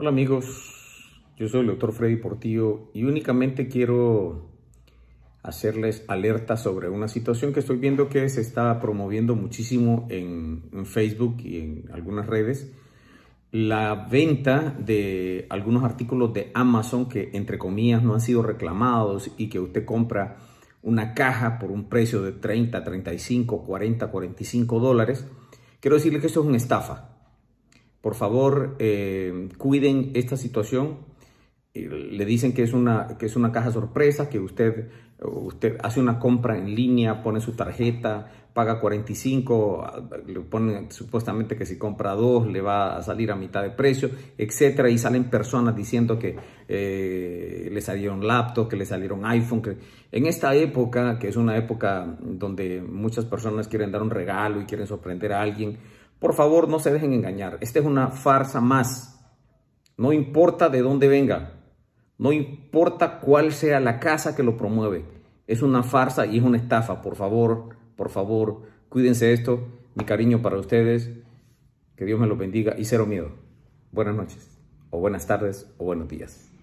Hola amigos, yo soy el doctor Freddy Portillo y únicamente quiero hacerles alerta sobre una situación que estoy viendo que se está promoviendo muchísimo en, Facebook y en algunas redes. La venta de algunos artículos de Amazon que entre comillas no han sido reclamados y que usted compra una caja por un precio de 30, 35, 40, 45 dólares. Quiero decirles que eso es una estafa. Por favor, eh, cuiden esta situación. Eh, le dicen que es, una, que es una caja sorpresa, que usted, usted hace una compra en línea, pone su tarjeta, paga 45, le ponen supuestamente que si compra dos le va a salir a mitad de precio, etc. y salen personas diciendo que eh, le salieron laptop, que le salieron iPhone, en esta época, que es una época donde muchas personas quieren dar un regalo y quieren sorprender a alguien, por favor, no se dejen engañar. Esta es una farsa más. No importa de dónde venga. No importa cuál sea la casa que lo promueve. Es una farsa y es una estafa. Por favor, por favor, cuídense de esto. Mi cariño para ustedes. Que Dios me los bendiga y cero miedo. Buenas noches, o buenas tardes, o buenos días.